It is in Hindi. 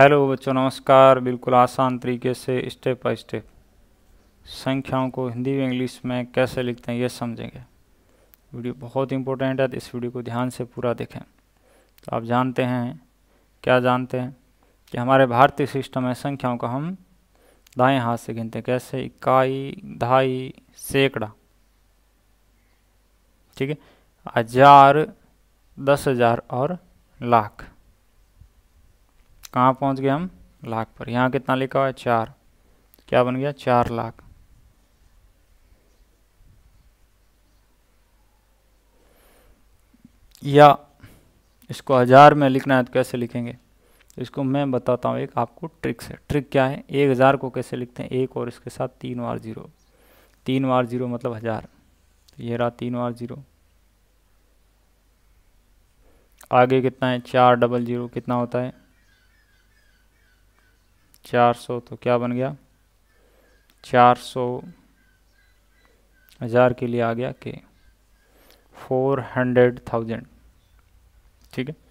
हेलो बच्चों नमस्कार बिल्कुल आसान तरीके से स्टेप बाय स्टेप संख्याओं को हिंदी व इंग्लिश में कैसे लिखते हैं ये समझेंगे वीडियो बहुत इंपॉर्टेंट है तो इस वीडियो को ध्यान से पूरा देखें तो आप जानते हैं क्या जानते हैं कि हमारे भारतीय सिस्टम में संख्याओं का हम दाएं हाथ से गिनते हैं कैसे इकाई ढाई सैकड़ा ठीक है हजार दस हजार और लाख कहाँ पहुँच गए हम लाख पर यहाँ कितना लिखा हुआ है चार क्या बन गया चार लाख या इसको हज़ार में लिखना है तो कैसे लिखेंगे इसको मैं बताता हूँ एक आपको ट्रिक से ट्रिक क्या है एक हज़ार को कैसे लिखते हैं एक और इसके साथ तीन बार ज़ीरो तीन बार ज़ीरो मतलब हज़ार तो ये रहा तीन बार ज़ीरो आगे कितना है चार डबल ज़ीरो कितना होता है चार सौ तो क्या बन गया चार सौ हज़ार के लिए आ गया के फोर हंड्रेड थाउजेंड ठीक है